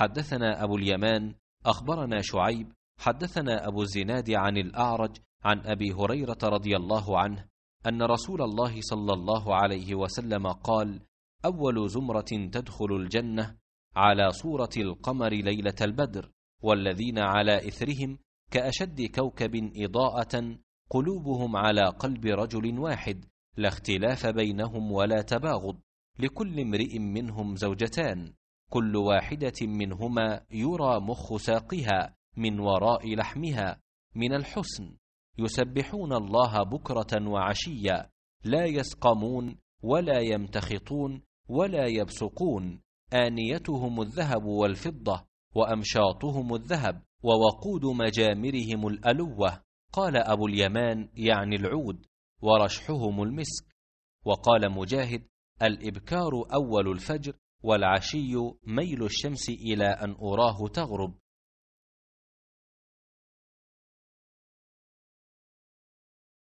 حدثنا أبو اليمان أخبرنا شعيب حدثنا أبو الزناد عن الأعرج عن أبي هريرة رضي الله عنه أن رسول الله صلى الله عليه وسلم قال أول زمرة تدخل الجنة على صورة القمر ليلة البدر والذين على إثرهم كأشد كوكب إضاءة قلوبهم على قلب رجل واحد لا اختلاف بينهم ولا تباغض لكل امرئ منهم زوجتان كل واحدة منهما يرى مخ ساقها من وراء لحمها من الحسن يسبحون الله بكرة وعشيا لا يسقمون ولا يمتخطون ولا يبصقون آنيتهم الذهب والفضة وأمشاطهم الذهب ووقود مجامرهم الألوة قال أبو اليمان يعني العود ورشحهم المسك وقال مجاهد الإبكار أول الفجر والعشي ميل الشمس إلى أن أراه تغرب